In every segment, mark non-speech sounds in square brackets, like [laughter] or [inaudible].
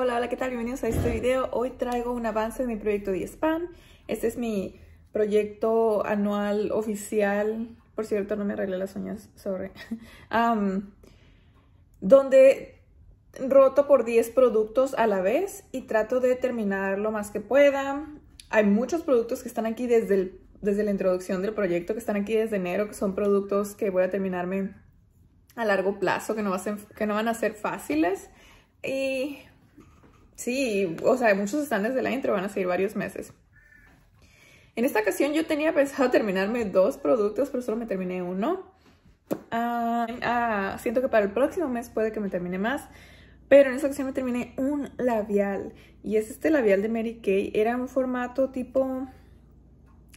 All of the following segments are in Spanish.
Hola, hola, ¿qué tal? Bienvenidos a este video. Hoy traigo un avance de mi proyecto de spam. Este es mi proyecto anual oficial. Por cierto, no me arreglé las uñas, sorry. [laughs] donde roto por 10 productos a la vez y trato de terminar lo más que pueda. Hay muchos productos que están aquí desde, el, desde la introducción del proyecto, que están aquí desde enero, que son productos que voy a terminarme a largo plazo, que no, que no van a ser fáciles. Y Sí, o sea, muchos están de la intro van a seguir varios meses. En esta ocasión yo tenía pensado [laughs] terminarme dos productos, pero solo me terminé uno. Ah, siento que para el próximo mes puede que me termine más. Pero en esta ocasión me terminé un labial. Y es este labial de Mary Kay. Era un formato tipo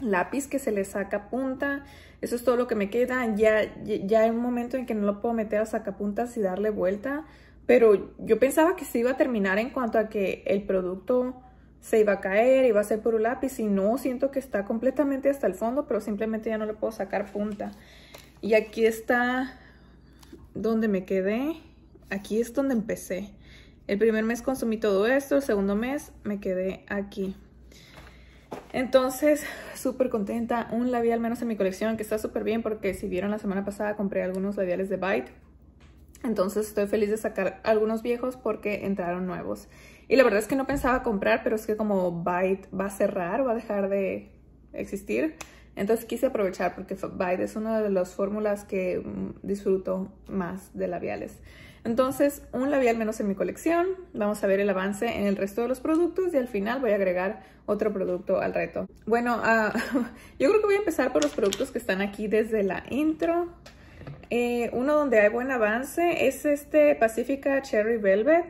lápiz que se le saca punta. Eso es todo lo que me queda. Ya, ya hay un momento en que no lo puedo meter a sacapuntas y darle vuelta pero yo pensaba que se iba a terminar en cuanto a que el producto se iba a caer, iba a ser por un lápiz y no, siento que está completamente hasta el fondo, pero simplemente ya no le puedo sacar punta. Y aquí está donde me quedé, aquí es donde empecé. El primer mes consumí todo esto, el segundo mes me quedé aquí. Entonces, súper contenta, un labial menos en mi colección que está súper bien porque si vieron la semana pasada compré algunos labiales de Bite entonces estoy feliz de sacar algunos viejos porque entraron nuevos. Y la verdad es que no pensaba comprar, pero es que como Byte va a cerrar, va a dejar de existir. Entonces quise aprovechar porque Byte es una de las fórmulas que mm, disfruto más de labiales. Entonces, un labial menos en mi colección. Vamos a ver el avance en el resto de los productos y al final voy a agregar otro producto al reto. Bueno, ah, [laughs] yo creo que voy a empezar por los productos que están aquí desde la intro. Eh, uno donde hay buen avance es este Pacifica Cherry Velvet.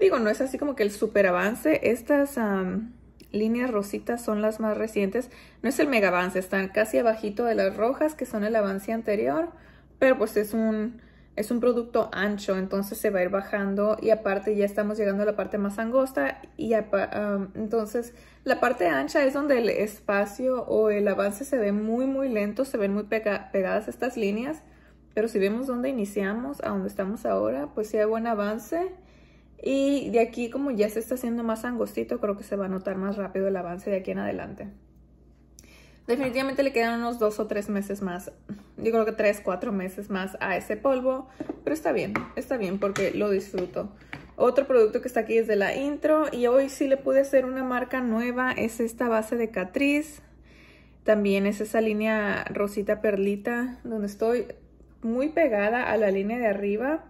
Digo, no es así como que el super avance. Estas líneas rositas son las más recientes. No es el mega avance, están casi abajito de las rojas que son el avance anterior. Pero pues es un, es un producto ancho, entonces se va a ir bajando. Y aparte ya estamos llegando a la parte más angosta. y Entonces la parte ancha es donde el espacio o el avance se ve muy muy lento. Se ven muy pegadas estas líneas pero si vemos dónde iniciamos, a dónde estamos ahora, pues sí hay buen avance. Y de aquí como ya se está haciendo más angostito, creo que se va a notar más rápido el avance de aquí en adelante. Definitivamente le quedan unos dos o tres meses más. Yo creo que tres, cuatro meses más a ese polvo. Pero está bien, está bien porque lo disfruto. Otro producto que está aquí es de la intro. Y hoy sí le pude hacer una marca nueva. Es esta base de Catrice. También es esa línea rosita perlita donde estoy muy pegada a la línea de arriba,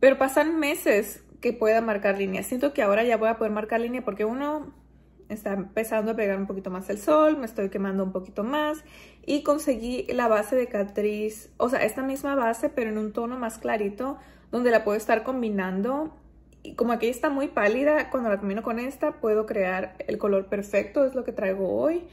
pero pasan meses que pueda marcar línea. Siento que ahora ya voy a poder marcar línea porque uno está empezando a pegar un poquito más el sol, me estoy quemando un poquito más y conseguí la base de Catrice, o sea, esta misma base pero en un tono más clarito donde la puedo estar combinando y como aquí está muy pálida, cuando la combino con esta puedo crear el color perfecto, es lo que traigo hoy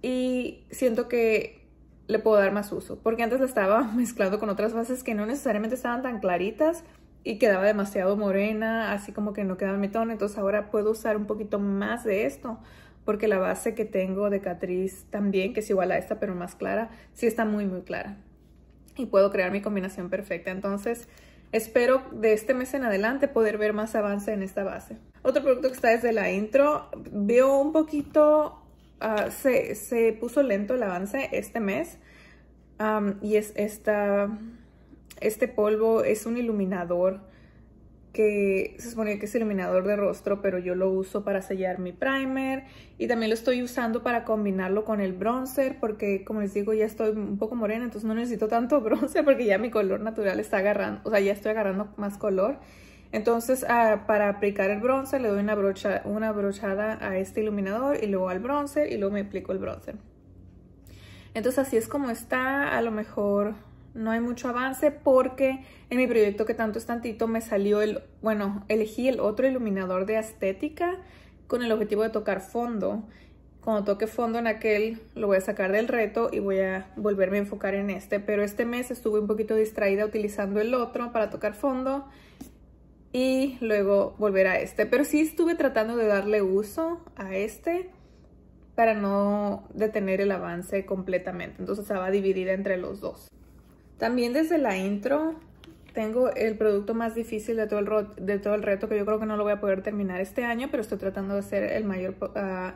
y siento que le puedo dar más uso, porque antes la estaba [laughs] mezclando con otras bases que no necesariamente estaban tan claritas y quedaba demasiado morena, así como que no quedaba mi tono, entonces ahora puedo usar un poquito más de esto, porque la base que tengo de Catrice también, que es igual a esta pero más clara, sí está muy muy clara y puedo crear mi combinación perfecta, entonces espero de este mes en adelante poder ver más avance en esta base. Otro producto que está desde la intro, veo un poquito Ah, se, se, puso lento el avance este mes y es esta, este polvo es un iluminador que se supone que es iluminador de rostro, pero yo lo uso para sellar mi primer y también lo estoy usando para combinarlo con el bronzer porque como les digo ya estoy un poco morena, entonces no necesito tanto [laughs] bronzer porque ya mi color natural está agarrando, o sea ya estoy agarrando más color entonces, ah, para aplicar el bronce, le doy una, brocha, una brochada a este iluminador y luego al bronce y luego me aplico el bronce. Entonces, así es como está. A lo mejor no hay mucho avance porque en mi proyecto que tanto es tantito me salió el, bueno, elegí el otro iluminador de estética con el objetivo de tocar fondo. Cuando toque fondo en aquel, lo voy a sacar del reto y voy a volverme a enfocar en este. Pero este mes estuve un poquito distraída utilizando el otro para tocar fondo y luego volver a este. Pero sí estuve tratando de darle uso a este para no detener el avance completamente. Entonces estaba dividida entre los dos. También desde la intro tengo el producto más difícil de todo el, de todo el reto que yo creo que no lo voy a poder terminar este año, pero estoy tratando de hacer el mayor ah,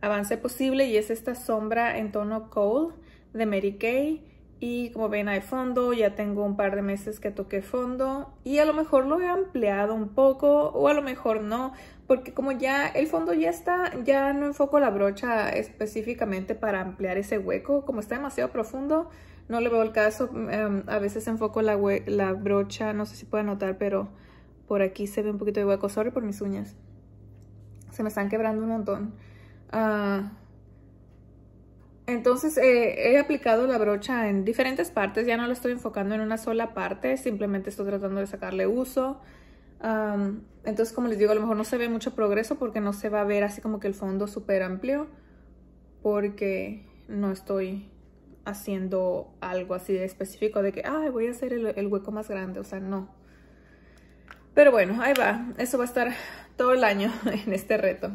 avance posible y es esta sombra en tono cold de Mary Kay. Y como ven hay fondo, ya tengo un par de meses que toqué fondo y a lo mejor lo he ampliado un poco o a lo mejor no, porque como ya el fondo ya está, ya no enfoco la brocha específicamente para ampliar ese hueco, como está demasiado profundo, no le veo el caso, em, a veces enfoco la, la brocha, no sé si pueden notar, pero por aquí se ve un poquito de hueco, sorry por mis uñas, se me están quebrando un montón. Ah, entonces eh, he aplicado la brocha en diferentes partes, ya no la estoy enfocando en una sola parte, simplemente estoy tratando de sacarle uso. entonces como les digo, a lo mejor no se ve mucho progreso porque no se va a ver así como que el fondo súper amplio, porque no estoy haciendo algo así de específico de que, ay, voy a hacer el hueco más grande, o sea, no. Pero bueno, ahí va, eso va a estar todo el año [laughs] en este reto.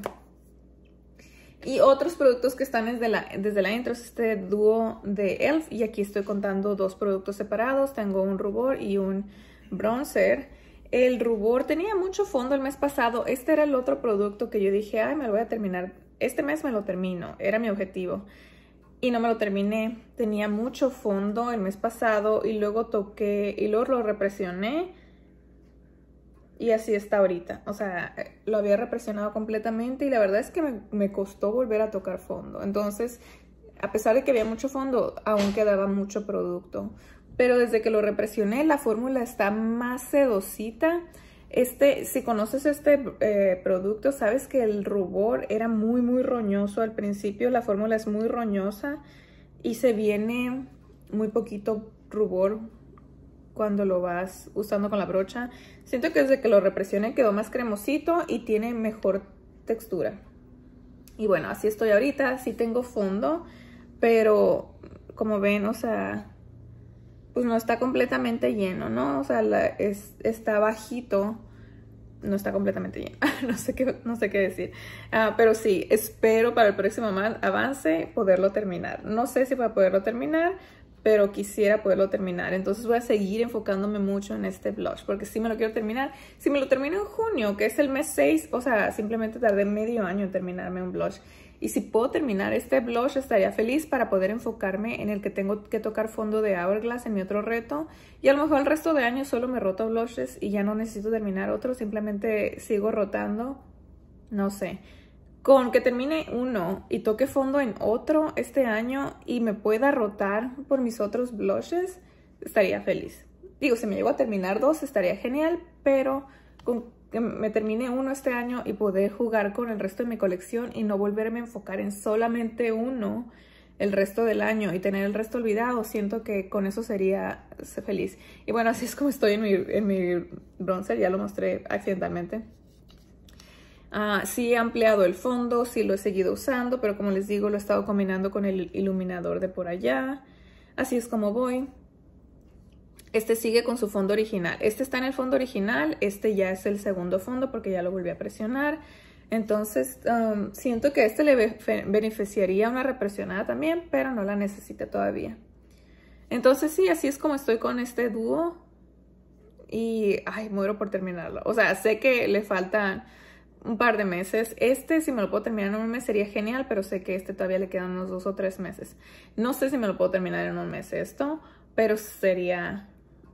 Y otros productos que están desde la, desde la intro es este dúo de ELF. Y aquí estoy contando dos productos separados. Tengo un rubor y un bronzer. El rubor tenía mucho fondo el mes pasado. Este era el otro producto que yo dije, ay, me lo voy a terminar. Este mes me lo termino. Era mi objetivo. Y no me lo terminé. Tenía mucho fondo el mes pasado y luego toqué y luego lo represioné y así está ahorita. O sea, eh, lo había represionado completamente y la verdad es que me, costó volver a tocar fondo. Entonces, a pesar de que había mucho fondo, aún quedaba mucho producto. Pero desde que lo represioné, la fórmula está más sedosita. Este, si conoces este eh, producto, sabes que el rubor era muy, muy roñoso al principio. La fórmula es muy roñosa y se viene muy poquito rubor cuando lo vas usando con la brocha. Siento que desde que lo represione quedó más cremosito y tiene mejor textura. Y bueno, así estoy ahorita. Sí tengo fondo, pero como ven, o sea, pues no está completamente lleno, ¿no? O sea, está bajito. No está completamente lleno. [laughs] no, sé qué, no sé qué decir. Ah, pero sí, espero para el próximo avance poderlo terminar. No sé si a poderlo terminar, pero quisiera poderlo terminar. Entonces voy a seguir enfocándome mucho en este blush, porque si me lo quiero terminar. Si me lo termino en junio, que es el mes 6, o sea, simplemente tardé medio año en terminarme un blush. Y si puedo terminar este blush, estaría feliz para poder enfocarme en el que tengo que tocar fondo de Hourglass en mi otro reto. Y a lo mejor el resto de año solo me roto blushes y ya no necesito terminar otro, simplemente sigo rotando. No sé con que termine uno y toque fondo en otro este año y me pueda rotar por mis otros blushes, estaría feliz. Digo, si me llego a terminar dos, estaría genial, pero con que me termine uno este año y poder jugar con el resto de mi colección y no volverme a enfocar en solamente uno el resto del año y tener el resto olvidado, siento que con eso sería feliz. Y bueno, así es como estoy en mi, en mi bronzer, ya lo mostré accidentalmente. Ah, sí he ampliado el fondo, sí lo he seguido usando, pero como les digo, lo he estado combinando con el iluminador de por allá. Así es como voy. Este sigue con su fondo original. Este está en el fondo original, este ya es el segundo fondo porque ya lo volví a presionar. Entonces, um, siento que este le beneficiaría una represionada también, pero no la necesita todavía. Entonces, sí, así es como estoy con este dúo. Y, ay, muero por terminarlo. O sea, sé que le faltan un par de meses. Este, si me lo puedo terminar en un mes, sería genial, pero sé que este todavía le quedan unos dos o tres meses. No sé si me lo puedo terminar en un mes esto, pero sería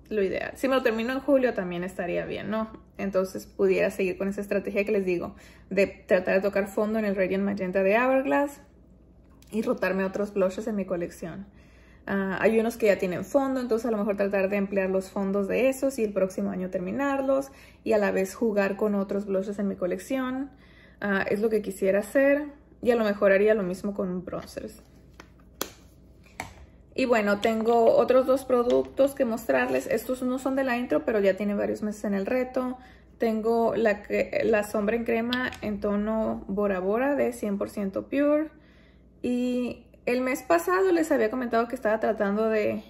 lo ideal. Si me lo termino en julio también estaría bien, ¿no? Entonces pudiera seguir con esa estrategia que les digo, de tratar de tocar fondo en el Radiant Magenta de Hourglass y rotarme otros blushes en mi colección. Ah, hay unos que ya tienen fondo, entonces a lo mejor tratar de emplear los fondos de esos y el próximo año terminarlos y a la vez jugar con otros blushes en mi colección. Ah, es lo que quisiera hacer y a lo mejor haría lo mismo con un bronzers. Y bueno, tengo otros dos productos que mostrarles. Estos no son de la intro, pero ya tienen varios meses en el reto. Tengo la, la sombra en crema en tono Bora Bora de 100% Pure. Y el mes pasado les había comentado que estaba tratando de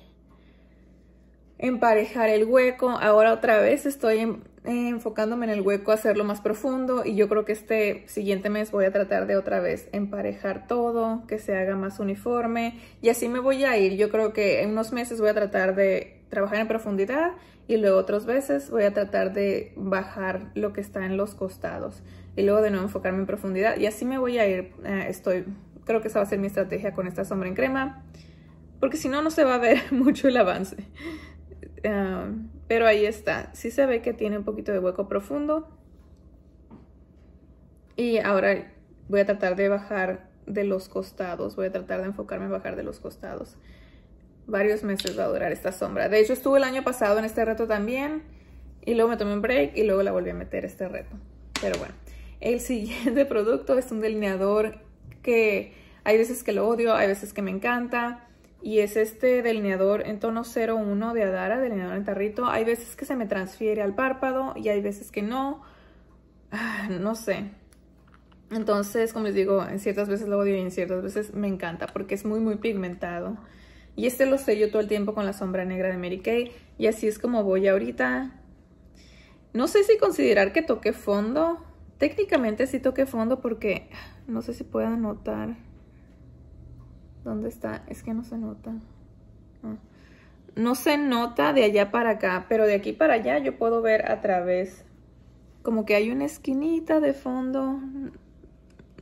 emparejar el hueco. Ahora otra vez estoy enfocándome en el hueco, hacerlo más profundo. Y yo creo que este siguiente mes voy a tratar de otra vez emparejar todo, que se haga más uniforme. Y así me voy a ir. Yo creo que en unos meses voy a tratar de trabajar en profundidad y luego otras veces voy a tratar de bajar lo que está en los costados y luego de nuevo enfocarme en profundidad y así me voy a ir. Eh, estoy Creo que esa va a ser mi estrategia con esta sombra en crema, porque si no, no se va a ver [laughs] mucho el avance. pero ahí está, sí se ve que tiene un poquito de hueco profundo. Y ahora voy a tratar de bajar de los costados, voy a tratar de enfocarme en bajar de los costados. Varios meses va a durar esta sombra. De hecho, estuve el año pasado en este reto también. Y luego me tomé un break y luego la volví a meter este reto. Pero bueno, el [laughs] siguiente producto es un delineador que hay veces que lo odio, hay veces que me encanta. Y es este delineador en tono 01 de Adara, delineador en tarrito. Hay veces que se me transfiere al párpado y hay veces que no. Ah, no sé. Entonces, como les digo, en ciertas veces lo odio y en ciertas veces me encanta porque es muy, muy pigmentado. Y este lo yo todo el tiempo con la sombra negra de Mary Kay. Y así es como voy ahorita. No sé si considerar que toque fondo. Técnicamente sí toqué fondo porque no sé si pueden notar dónde está. Es que no se nota. No. Ah. no se nota de allá para acá, pero de aquí para allá yo puedo ver a través. Como que hay una esquinita de fondo.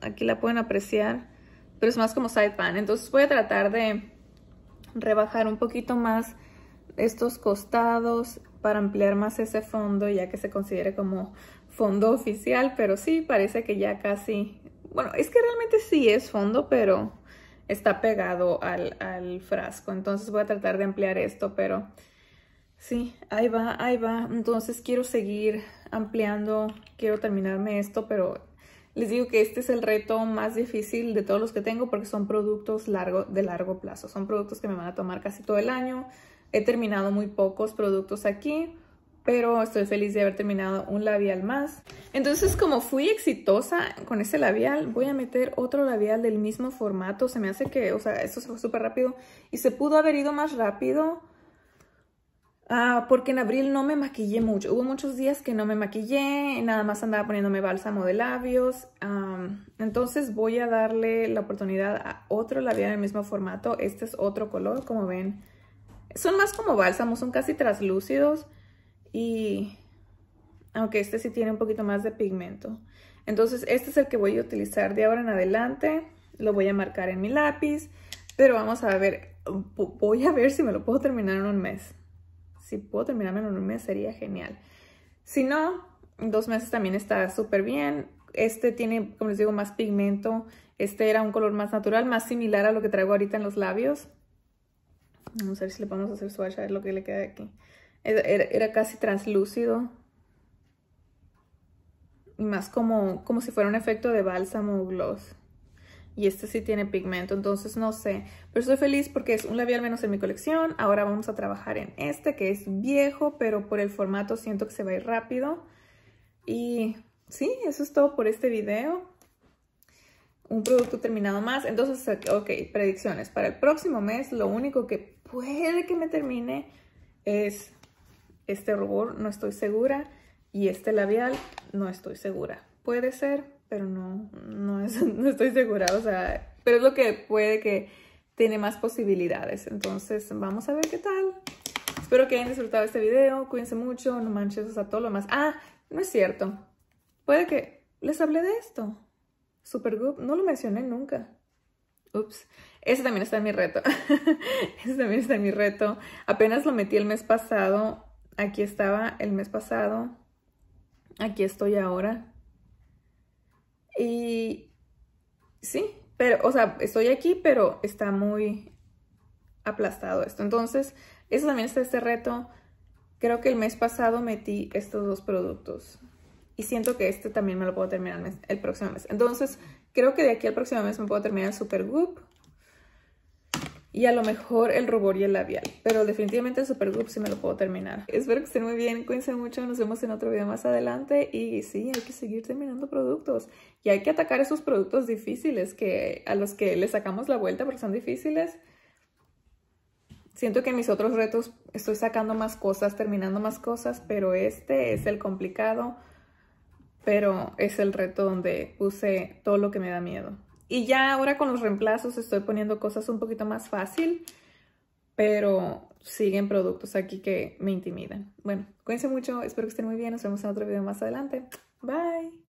Aquí la pueden apreciar, pero es más como side pan. Entonces voy a tratar de rebajar un poquito más estos costados para ampliar más ese fondo ya que se considere como fondo oficial, pero sí, parece que ya casi... Bueno, es que realmente sí es fondo, pero está pegado al, frasco. Entonces voy a tratar de ampliar esto, pero sí, ahí va, ahí va. Entonces quiero seguir ampliando, quiero terminarme esto, pero les digo que este es el reto más difícil de todos los que tengo porque son productos largo, de largo plazo. Son productos que me van a tomar casi todo el año. He terminado muy pocos productos aquí pero estoy feliz de haber terminado un labial más. Entonces, como fui exitosa con ese labial, voy a meter otro labial del mismo formato. Se me hace que, o sea, esto se fue súper rápido y se pudo haber ido más rápido. Ah, porque en abril no me maquillé mucho. Hubo muchos días que no me maquillé, nada más andaba poniéndome bálsamo de labios. entonces voy a darle la oportunidad a otro labial del mismo formato. Este es otro color, como ven. Son más como bálsamos, son casi translúcidos. Y aunque este sí tiene un poquito más de pigmento. Entonces este es el que voy a utilizar de ahora en adelante. Lo voy a marcar en mi lápiz. Pero vamos a ver, voy a ver si me lo puedo terminar en un mes. Si puedo terminarme en un mes sería genial. Si no, dos meses también está súper bien. Este tiene, como les digo, más pigmento. Este era un color más natural, más similar a lo que traigo ahorita en los labios. Vamos a ver si le podemos hacer swatch, a ver lo que le queda aquí. Era, casi translúcido. Y más como, como si fuera un efecto de bálsamo o gloss. Y este sí tiene pigmento, entonces no sé. Pero estoy feliz porque es un labial menos en mi colección. Ahora vamos a trabajar en este que es viejo, pero por el formato siento que se va a ir rápido. Y sí, eso es todo por este video. Un producto terminado más. Entonces, ok, predicciones. Para el próximo mes lo único que puede que me termine es este rubor no estoy segura y este labial no estoy segura. Puede ser, pero no, [laughs] no, estoy segura. O sea, pero es lo que puede que tiene más posibilidades. Entonces, vamos a ver qué tal. Espero que hayan disfrutado este video. Cuídense mucho, no manches, o todo lo más. Ah, no es cierto. Puede que les hable de esto. Supergoop, no lo mencioné nunca. Ups, ese también está en mi reto. [laughs] ese también está en mi reto. Apenas lo metí el mes pasado Aquí estaba el mes pasado, aquí estoy ahora. Y sí, pero, o sea, estoy aquí, pero está muy aplastado esto. Entonces, eso también está este reto. Creo que el mes pasado metí estos dos productos. Y siento que este también me lo puedo terminar el, próximo mes. Entonces, creo que de aquí al próximo mes me puedo terminar el Super Goop y a lo mejor el rubor y el labial. Pero definitivamente el Superglue sí me lo puedo terminar. Espero que estén muy bien, cuídense mucho, nos vemos en otro video más adelante. Y sí, hay que seguir terminando productos. Y hay que atacar esos productos difíciles que a los que le sacamos la vuelta porque son difíciles. Siento que en mis otros retos estoy sacando más cosas, terminando más cosas, pero este es el complicado. Pero es el reto donde puse todo lo que me da miedo. Y ya ahora con los reemplazos estoy poniendo cosas un poquito más fácil, pero siguen productos aquí que me intimidan. Bueno, cuídense mucho, espero que estén muy bien, nos vemos en otro video más adelante. Bye.